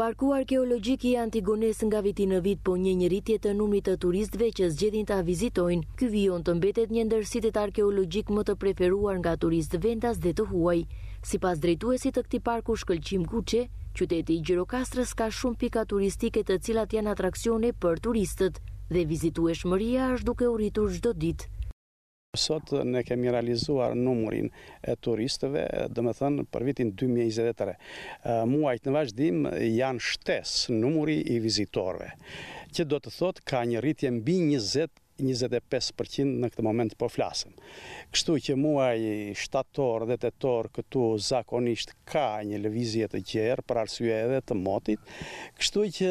Parku arkeologjik i Antigones nga viti në vit po një rritje të numrit të turistve që zgjedhin ta vizitojnë, ky vion të mbetet një ndërsitet arkeologjik më të preferuar nga turist vendas dhe të huaj. Sipas drejtuesit të këtij parku Shkëlqim Guçe, qyteti i Gjirokastrës ka shumë pika turistike të cilat janë atrakcione për turistët dhe vizitueshmëria është duke u rritur çdo ditë. Sot ne kemi realizuar numurin e turistëve, dhe me thënë për vitin 2023. Muajt në vazhdim janë shtes numuri i vizitorve, që do të thot ka një rritje mbi 25% në këtë moment po flasim. Kështu që muaj shtator dhe tetor këtu zakonisht ka një lëvizje të qerë për arsye edhe të motit, kështu që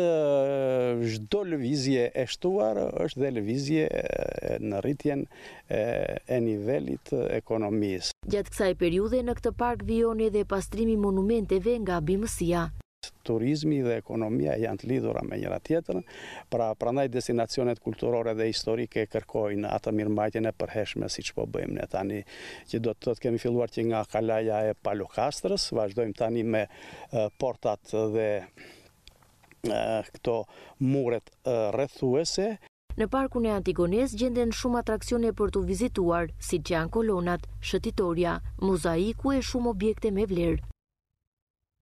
çdo lëvizje e shtuar është dhe lëvizje në rritjen e nivelit ekonomisë. Gjatë kësaj periudhe në këtë park vijoni dhe pastrimi monumenteve nga bimësia turizmi dhe ekonomia janë të lidhura me njëra tjetër, pra prandaj destinacionet kulturore dhe historike kërkojnë atë mirëmbajtjen e përhershme siç po bëjmë ne tani, që do të thotë kemi filluar që nga kalaja e Palokastrës, vazhdojmë tani me portat dhe këto muret rrethuese. Në parkun e Antigones gjenden shumë atraksione për të vizituar, si që janë kolonat, shëtitoria, muzaiku e shumë objekte me vlerë.